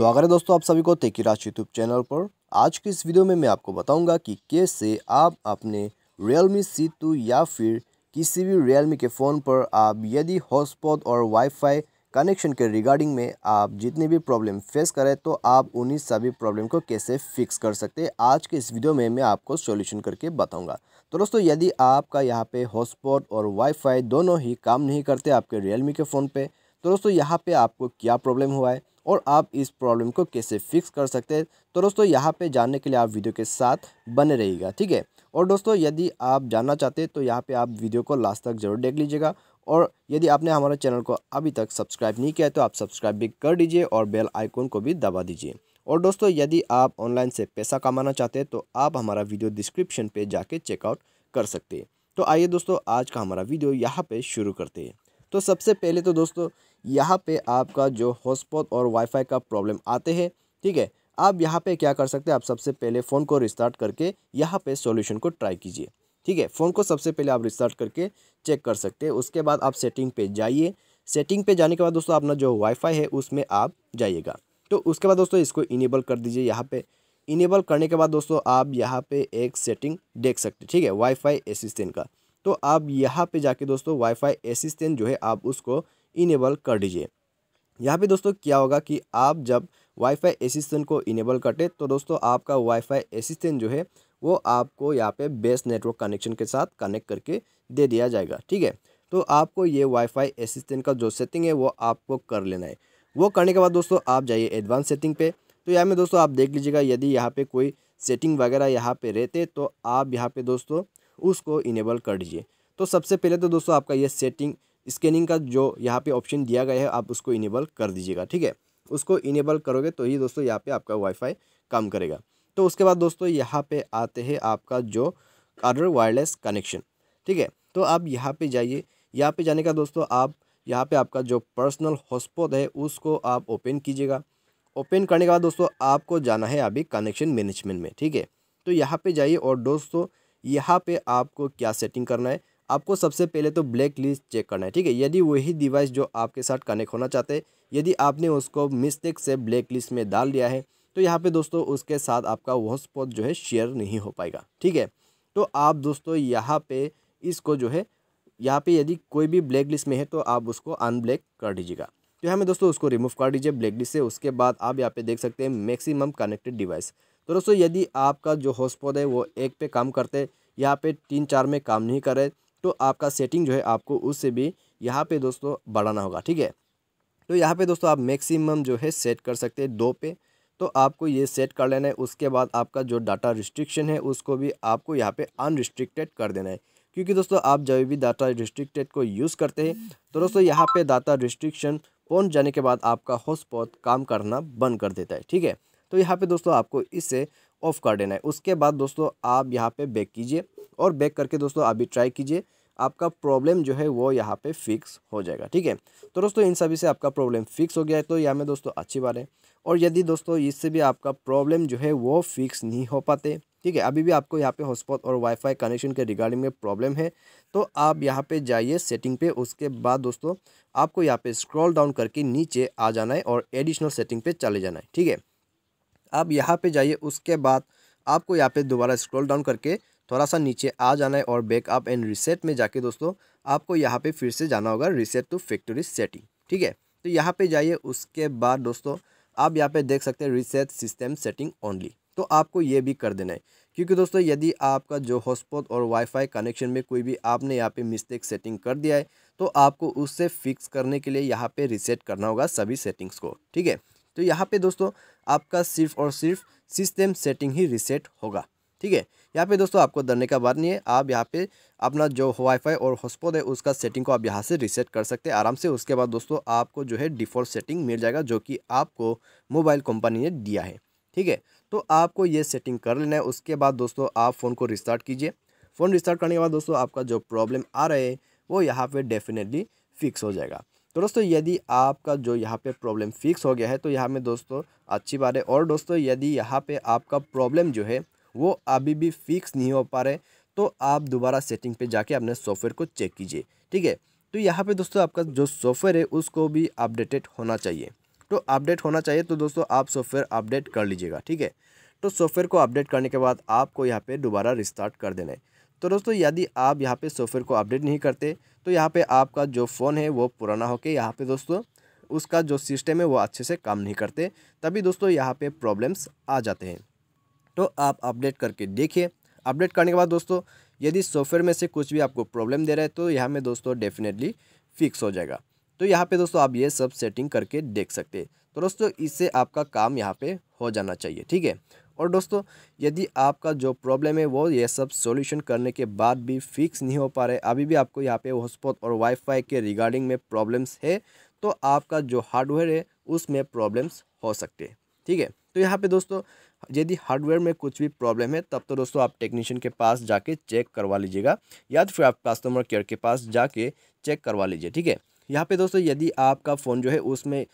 स्वागत है दोस्तों आप सभी को तेकी राज यूट्यूब चैनल पर आज की इस वीडियो में मैं आपको बताऊंगा कि कैसे आप अपने सी टू या फिर किसी भी रियलमी के फ़ोन पर आप यदि हॉटस्पॉट और वाईफाई कनेक्शन के रिगार्डिंग में आप जितनी भी प्रॉब्लम फेस करें तो आप उन्हीं सभी प्रॉब्लम को कैसे फिक्स कर सकते हैं आज के इस वीडियो में मैं आपको सॉल्यूशन करके बताऊंगा तो दोस्तों यदि आपका यहाँ पे हॉटस्पॉट और वाईफाई दोनों ही काम नहीं करते आपके रियलमी के फ़ोन पे तो दोस्तों यहाँ पे आपको क्या प्रॉब्लम हुआ है और आप इस प्रॉब्लम को कैसे फिक्स कर सकते हैं तो दोस्तों यहाँ पे जानने के लिए आप वीडियो के साथ बने रहिएगा ठीक है और दोस्तों यदि आप जानना चाहते हैं तो यहाँ पे आप वीडियो को लास्ट तक जरूर देख लीजिएगा और यदि आपने हमारे चैनल को अभी तक सब्सक्राइब नहीं किया है तो आप सब्सक्राइब भी कर दीजिए और बेल आइकॉन को भी दबा दीजिए और दोस्तों यदि आप ऑनलाइन से पैसा कमाना चाहते हैं तो आप हमारा वीडियो डिस्क्रिप्शन पर जाके चेकआउट कर सकते हैं तो आइए दोस्तों आज का हमारा वीडियो यहाँ पर शुरू करते हैं तो सबसे पहले तो दोस्तों यहाँ पे आपका जो हॉटस्पॉट और वाईफाई का प्रॉब्लम आते हैं ठीक है आप यहाँ पे क्या कर सकते हैं आप सबसे पहले फ़ोन को रिस्टार्ट करके यहाँ पे सॉल्यूशन को ट्राई कीजिए ठीक है फ़ोन को सबसे पहले आप रिस्टार्ट करके चेक कर सकते हैं उसके बाद आप सेटिंग पे जाइए सेटिंग पे जाने के बाद दोस्तों अपना जो वाईफाई है उसमें आप जाइएगा तो उसके बाद दोस्तों इसको इनेबल कर दीजिए यहाँ पर इनेबल करने के बाद दोस्तों आप यहाँ पर एक सेटिंग देख सकते ठीक है वाईफाई असिस्टेंट का तो आप यहाँ पर जाके दोस्तों वाईफाई असिस्टेंट जो है आप उसको इनेबल कर दीजिए यहाँ पे दोस्तों क्या होगा कि आप जब वाईफाई असिस्टेंट को इनेबल करते तो दोस्तों आपका वाईफाई असिस्टेंट जो है वो आपको यहाँ पे बेस नेटवर्क कनेक्शन के साथ कनेक्ट करके दे दिया जाएगा ठीक है तो आपको ये वाईफाई असिस्टेंट का जो सेटिंग है वो आपको कर लेना है वो करने के बाद दोस्तों आप जाइए एडवांस सेटिंग पे तो यहाँ में दोस्तों आप देख लीजिएगा यदि यहाँ पे कोई सेटिंग वगैरह यहाँ पे रहते तो आप यहाँ पे दोस्तों उसको इनेबल कर दीजिए तो सबसे पहले तो दोस्तों आपका ये सेटिंग स्कैनिंग का जो यहाँ पे ऑप्शन दिया गया है आप उसको इनेबल कर दीजिएगा ठीक है उसको इनेबल करोगे तो ही दोस्तों यहाँ पे आपका वाईफाई काम करेगा तो उसके बाद दोस्तों यहाँ पे आते हैं आपका जो कार्डर वायरलेस कनेक्शन ठीक है तो आप यहाँ पे जाइए यहाँ पे जाने का दोस्तों आप यहाँ पे आपका जो पर्सनल हॉस्पॉट है उसको आप ओपन कीजिएगा ओपन करने के बाद दोस्तों आपको जाना है अभी कनेक्शन मैनेजमेंट में ठीक है तो यहाँ पर जाइए और दोस्तों यहाँ पर आपको क्या सेटिंग करना है आपको सबसे पहले तो ब्लैक लिस्ट चेक करना है ठीक है यदि वही डिवाइस जो आपके साथ कनेक्ट होना चाहते हैं यदि आपने उसको मिस्टेक से ब्लैक लिस्ट में डाल दिया है तो यहाँ पे दोस्तों उसके साथ आपका हॉटस्पॉट जो है शेयर नहीं हो पाएगा ठीक है तो आप दोस्तों यहाँ पे इसको जो है यहाँ पे यदि कोई भी ब्लैक लिस्ट में है तो आप उसको अनब्लैक कर दीजिएगा तो यहाँ में दोस्तों उसको रिमूव कर दीजिए ब्लैक लिस्ट से उसके बाद आप यहाँ पे देख सकते हैं मैक्सिमम कनेक्टेड डिवाइस तो दोस्तों यदि आपका जो हॉटस्पॉट है वो एक पे काम करते यहाँ पे तीन चार में काम नहीं करे तो आपका सेटिंग जो है आपको उससे भी यहाँ पे दोस्तों बढ़ाना होगा ठीक है तो यहाँ पे दोस्तों आप मैक्सिमम जो है सेट कर सकते हैं दो पे तो आपको ये सेट कर लेना है उसके बाद आपका जो डाटा रिस्ट्रिक्शन है उसको भी आपको यहाँ पे अनरिस्ट्रिक्टेड कर देना है क्योंकि दोस्तों आप जब भी डाटा रिस्ट्रिक्टेड को यूज़ करते हैं तो दोस्तों यहाँ पर डाटा रिस्ट्रिक्शन पहुँच जाने के बाद आपका हॉटस्पॉट काम करना बंद कर देता है ठीक है तो यहाँ पर दोस्तों आपको इसे ऑफ़ कर देना है उसके बाद दोस्तों आप यहाँ पर बैक कीजिए और बैक करके दोस्तों आप भी ट्राई कीजिए आपका प्रॉब्लम जो है वो यहाँ पे फिक्स हो जाएगा ठीक है तो दोस्तों इन सभी से आपका प्रॉब्लम फिक्स हो गया है तो यहाँ में दोस्तों अच्छी बात है और यदि दोस्तों इससे भी आपका प्रॉब्लम जो है वो फिक्स नहीं हो पाते ठीक है अभी भी आपको यहाँ पे हॉटस्पॉट और वाईफाई कनेक्शन के रिगार्डिंग में प्रॉब्लम है तो आप यहाँ पे जाइए सेटिंग पे उसके बाद दोस्तों आपको यहाँ पे स्क्रॉल डाउन करके नीचे आ जाना है और एडिशनल सेटिंग पे चले जाना है ठीक है आप यहाँ पे जाइए उसके बाद आपको यहाँ पे दोबारा स्क्रॉल डाउन करके थोड़ा सा नीचे आ जाना है और बैकअप एंड रिसेट में जाके दोस्तों आपको यहाँ पे फिर से जाना होगा रिसेट टू फैक्ट्री सेटिंग ठीक है तो यहाँ पे जाइए उसके बाद दोस्तों आप यहाँ पे देख सकते हैं रिसेट सिस्टम सेटिंग ओनली तो आपको ये भी कर देना है क्योंकि दोस्तों यदि आपका जो हॉटस्पॉट और वाईफाई कनेक्शन में कोई भी आपने यहाँ पे मिस्टेक सेटिंग कर दिया है तो आपको उससे फिक्स करने के लिए यहाँ पे रिसेट करना होगा सभी सेटिंग्स को ठीक है तो यहाँ पे दोस्तों आपका सिर्फ और सिर्फ सिस्टम सेटिंग ही रिसेट होगा ठीक है यहाँ पे दोस्तों आपको डरने का बात नहीं है आप यहाँ पे अपना जो वाईफाई और हॉस्पॉट है उसका सेटिंग को आप यहाँ से रिसेट कर सकते हैं आराम से उसके बाद दोस्तों आपको जो है डिफ़ॉल्ट सेटिंग मिल जाएगा जो कि आपको मोबाइल कंपनी ने दिया है ठीक है तो आपको ये सेटिंग कर लेना है उसके बाद दोस्तों आप फ़ोन को रिस्टार्ट कीजिए फ़ोन रिस्टार्ट करने के बाद दोस्तों आपका जो प्रॉब्लम आ रहा है वो यहाँ पर डेफिनेटली फिक्स हो जाएगा तो दोस्तों यदि आपका जो यहाँ पे प्रॉब्लम फिक्स हो गया है तो यहाँ में दोस्तों अच्छी बात है और दोस्तों यदि यहाँ पे आपका प्रॉब्लम जो है वो अभी भी फिक्स नहीं हो पा रहे तो आप दोबारा सेटिंग पे जाके अपने सॉफ्टवेयर को चेक कीजिए ठीक है तो यहाँ पे दोस्तों आपका जो सॉफ्टवेयर है उसको भी अपडेटेड होना चाहिए तो अपडेट होना चाहिए तो दोस्तों आप सॉफ्टवेयर अपडेट कर लीजिएगा ठीक है तो सॉफ्टवेयर को अपडेट करने के बाद आपको यहाँ पर दोबारा रिस्टार्ट कर देना है तो दोस्तों यदि आप यहाँ पर सॉफ्टवेयर को अपडेट नहीं करते तो यहाँ पर आपका जो फ़ोन है वो पुराना होकर यहाँ पर दोस्तों उसका जो सिस्टम है वो अच्छे से काम नहीं करते तभी दोस्तों यहाँ पे प्रॉब्लम्स आ जाते हैं तो आप अपडेट करके देखिए अपडेट करने के बाद दोस्तों यदि सॉफ्टवेयर में से कुछ भी आपको प्रॉब्लम दे रहा है तो यहाँ में दोस्तों डेफिनेटली फिक्स हो जाएगा तो यहाँ पे दोस्तों आप ये सब सेटिंग करके देख सकते हैं तो दोस्तों इससे आपका काम यहाँ पे हो जाना चाहिए ठीक है और दोस्तों यदि आपका जो प्रॉब्लम है वो ये सब सॉल्यूशन करने के बाद भी फिक्स नहीं हो पा रहे अभी भी आपको यहाँ पे हॉटस्पॉट और वाईफाई के रिगार्डिंग में प्रॉब्लम्स है तो आपका जो हार्डवेयर है उसमें प्रॉब्लम्स हो सकते हैं ठीक है तो यहाँ पे दोस्तों यदि हार्डवेयर में कुछ भी प्रॉब्लम है तब तो दोस्तों आप टेक्नीशियन के पास जाके चेक करवा लीजिएगा या तो फिर आप कस्टमर केयर के पास जाके चेक करवा लीजिए ठीक है यहाँ पे दोस्तों यदि आपका फ़ोन जो है उसमें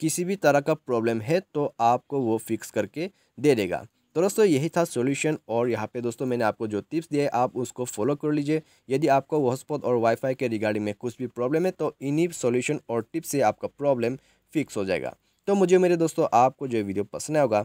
किसी भी तरह का प्रॉब्लम है तो आपको वो फिक्स करके दे देगा तो दोस्तों यही था सॉल्यूशन और यहाँ पे दोस्तों मैंने आपको जो टिप्स दिए आप उसको फॉलो कर लीजिए यदि आपको हॉटस्पॉट और वाईफाई के रिगार्डिंग में कुछ भी प्रॉब्लम है तो इन्हीं सॉल्यूशन और टिप्स से आपका प्रॉब्लम फिक्स हो जाएगा तो मुझे मेरे दोस्तों आपको जो वीडियो पसंद आएगा